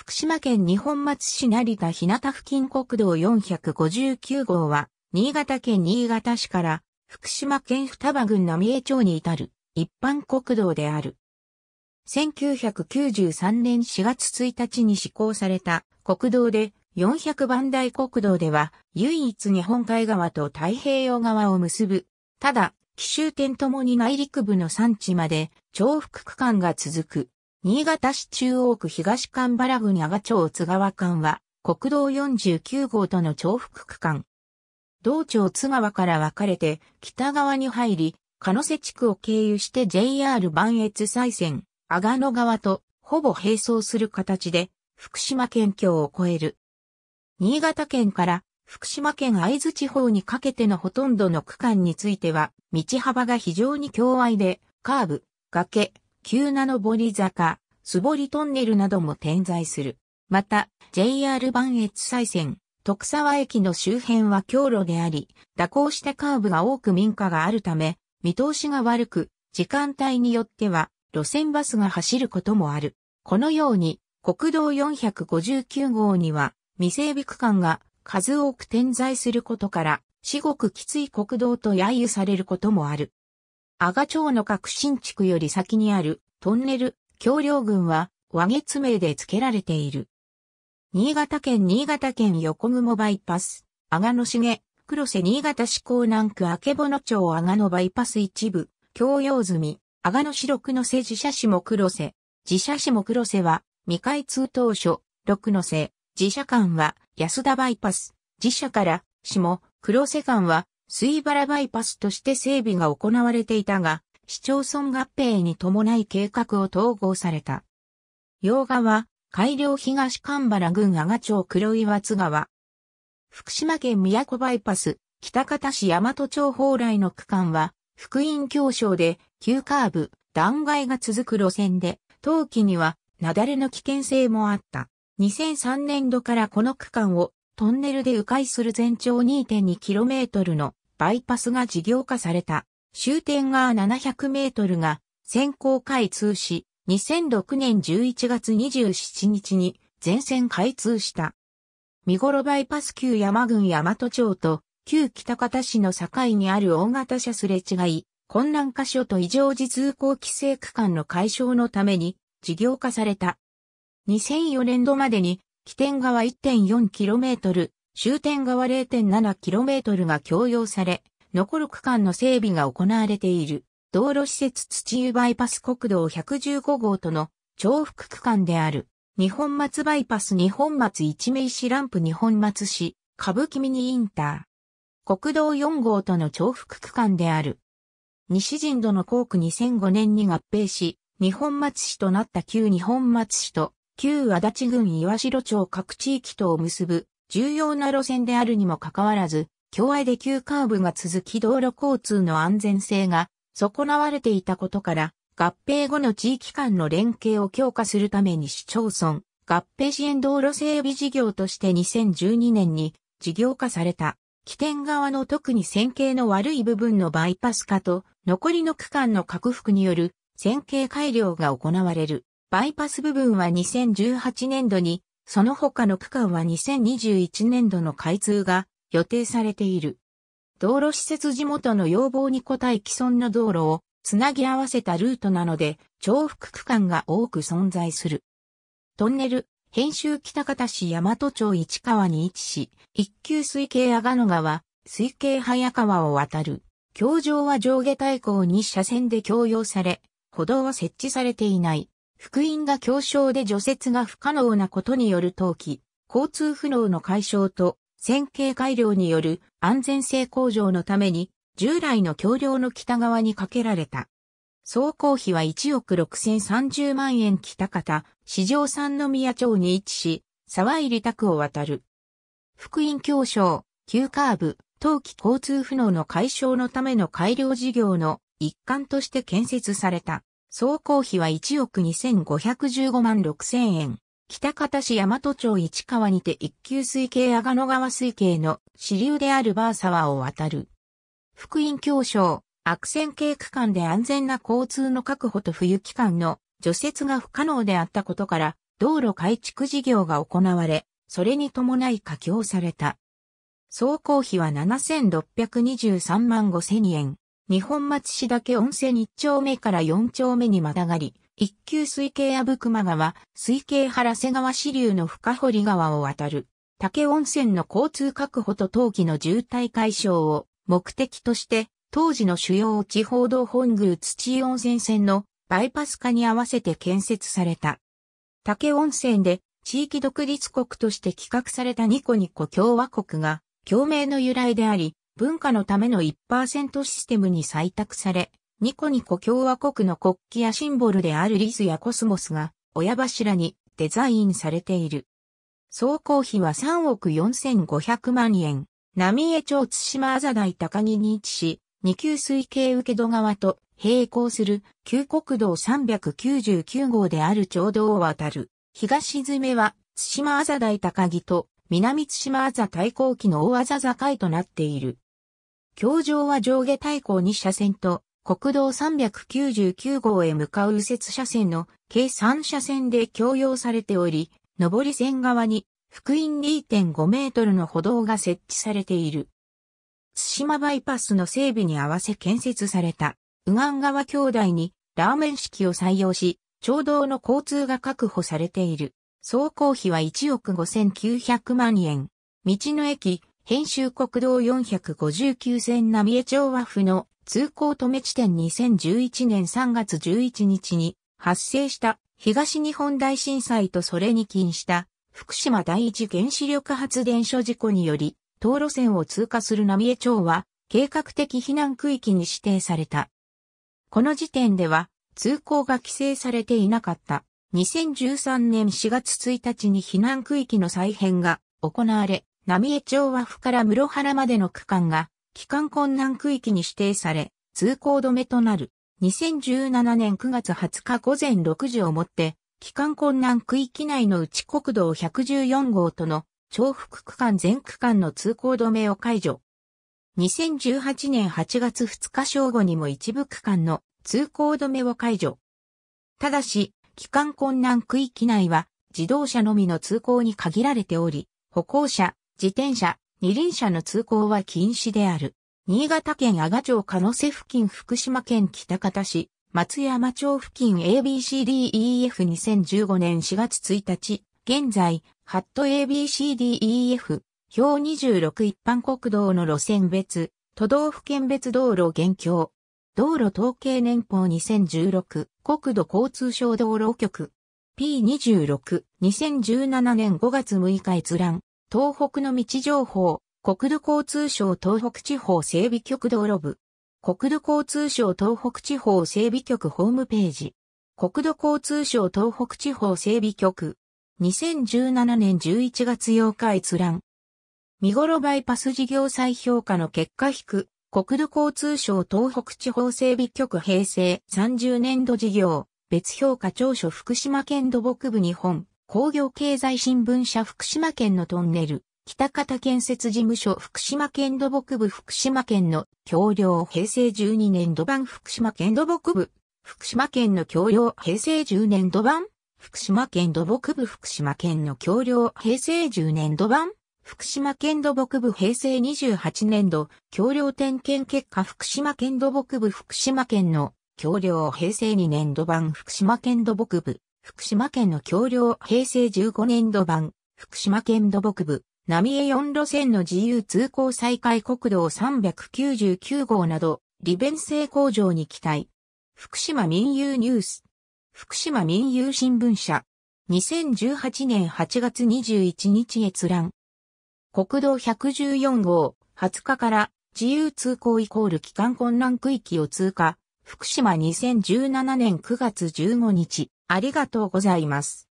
福島県二本松市成田日向付近国道459号は、新潟県新潟市から福島県双葉郡浪江町に至る一般国道である。1993年4月1日に施行された国道で400番台国道では唯一日本海側と太平洋側を結ぶ。ただ、奇襲点ともに内陸部の山地まで重複区間が続く。新潟市中央区東神原郡阿賀町津川間は、国道49号との重複区間。道町津川から分かれて、北側に入り、鹿瀬地区を経由して JR 磐越西線、阿賀野川と、ほぼ並走する形で、福島県境を越える。新潟県から福島県合津地方にかけてのほとんどの区間については、道幅が非常に狭隘で、カーブ、崖、急な上り坂、素りトンネルなども点在する。また、JR 磐越西線、徳沢駅の周辺は強路であり、蛇行したカーブが多く民家があるため、見通しが悪く、時間帯によっては、路線バスが走ることもある。このように、国道459号には、未整備区間が数多く点在することから、至極きつい国道と揶揄されることもある。阿賀町の革新地区より先にあるトンネル、橋梁群は和月名で付けられている。新潟県新潟県横雲バイパス、阿賀野茂、黒瀬新潟市港南区曙町阿賀野バイパス一部、共用済み、阿賀野市六の瀬自社市も黒瀬、自社市も黒瀬は、未開通当初、六の瀬、自社間は安田バイパス、自社から、市も黒瀬間は水原バイパスとして整備が行われていたが、市町村合併に伴い計画を統合された。洋画は、改良東神原郡阿賀町黒岩津川。福島県宮古バイパス、北方市大和町蓬莱の区間は、福音教省で、急カーブ、断崖が続く路線で、冬季には、雪崩の危険性もあった。2003年度からこの区間を、トンネルで迂回する全長 2.2km のバイパスが事業化された。終点が700メートルが先行開通し、2006年11月27日に全線開通した。見頃バイパス旧山郡大和町と旧北方市の境にある大型車すれ違い、混乱箇所と異常時通行規制区間の解消のために事業化された。2004年度までに起点側 1.4km、終点側 0.7km が供用され、残る区間の整備が行われている、道路施設土湯バイパス国道115号との重複区間である、日本松バイパス日本松一名市ランプ日本松市、歌舞伎ミニインター。国道4号との重複区間である。西陣戸の校区2005年に合併し、日本松市となった旧日本松市と、旧足立郡岩城町各地域とを結ぶ重要な路線であるにもかかわらず、共愛で急カーブが続き道路交通の安全性が損なわれていたことから、合併後の地域間の連携を強化するために市町村、合併支援道路整備事業として2012年に事業化された。起点側の特に線形の悪い部分のバイパス化と残りの区間の拡幅による線形改良が行われる。バイパス部分は2018年度にその他の区間は2021年度の開通が予定されている。道路施設地元の要望に応え既存の道路をつなぎ合わせたルートなので重複区間が多く存在する。トンネル、編集北方市大和町市川に位置し、一級水系阿賀野川、水系早川を渡る。橋上は上下対向に車線で共用され、歩道は設置されていない。福音が強症で除雪が不可能なことによる陶器、交通不能の解消と、線形改良による安全性向上のために、従来の橋梁の北側に架けられた。総工費は1億6030万円北方、市場三宮町に位置し、沢入宅を渡る。福音強章、急カーブ、陶器交通不能の解消のための改良事業の一環として建設された。総工費は1億2515万6000円。北方市大和町市川にて一級水系阿賀野川水系の支流であるバー沢を渡る。福音協商、悪戦系区間で安全な交通の確保と冬期間の除雪が不可能であったことから、道路改築事業が行われ、それに伴い佳境された。総工費は7623万5000円。日本松市岳温泉1丁目から4丁目にまたがり、一級水系阿武隈川、水系原瀬川支流の深堀川を渡る、岳温泉の交通確保と陶器の渋滞解消を目的として、当時の主要地方道本宮土井温泉線のバイパス化に合わせて建設された。岳温泉で地域独立国として企画されたニコニコ共和国が、共鳴の由来であり、文化のための1%システムに採択され、ニコニコ共和国の国旗やシンボルであるリズやコスモスが親柱にデザインされている。総工費は3億4500万円。浪江町津島あざ台高木に位置し、二級水系受戸川と並行する旧国道399号である町道を渡る。東詰めは津島あざ台高木と南津島あざ対抗期の大あざ境となっている。橋上は上下対向2車線と、国道399号へ向かう右折車線の計3車線で共用されており、上り線側に福音2.5メートルの歩道が設置されている。津島バイパスの整備に合わせ建設された、右岸川兄弟にラーメン式を採用し、う道の交通が確保されている。総工費は1億5900万円。道の駅、編集国道459線浪江町和府の通行止め地点2011年3月11日に発生した東日本大震災とそれに起因した福島第一原子力発電所事故により、道路線を通過する浪江町は計画的避難区域に指定された。この時点では通行が規制されていなかった2013年4月1日に避難区域の再編が行われ、浪江町和府から室原までの区間が、帰還困難区域に指定され、通行止めとなる。2017年9月20日午前6時をもって、帰還困難区域内の内国道114号との重複区間全区間の通行止めを解除。2018年8月2日正午にも一部区間の通行止めを解除。ただし、帰還困難区域内は自動車のみの通行に限られており、歩行者、自転車、二輪車の通行は禁止である。新潟県阿賀町加瀬付近福島県北方市、松山町付近 ABCDEF2015 年4月1日、現在、ハット ABCDEF、表26一般国道の路線別、都道府県別道路現況。道路統計年報2016、国土交通省道路局。P26、2017年5月6日閲覧。東北の道情報、国土交通省東北地方整備局道路部。国土交通省東北地方整備局ホームページ。国土交通省東北地方整備局。2017年11月8日閲覧。見頃バイパス事業再評価の結果引く、国土交通省東北地方整備局平成30年度事業、別評価長所福島県土木部日本、工業経済新聞社福島県のトンネル、北方建設事務所福島県土木部福島県の橋梁平成12年度版福島県土木部福島県の橋梁平成10年度版福島県土木部福島県の橋梁平成10年度版福島県土木部平成28年度橋梁点検結果福島県土木部福島県の橋梁平成2年度版福島県土木部福島県の橋梁平成15年度版、福島県土木部、浪江4路線の自由通行再開国道399号など、利便性向上に期待。福島民友ニュース。福島民友新聞社。2018年8月21日閲覧。国道114号、20日から自由通行イコール帰還困難区域を通過、福島2017年9月15日、ありがとうございます。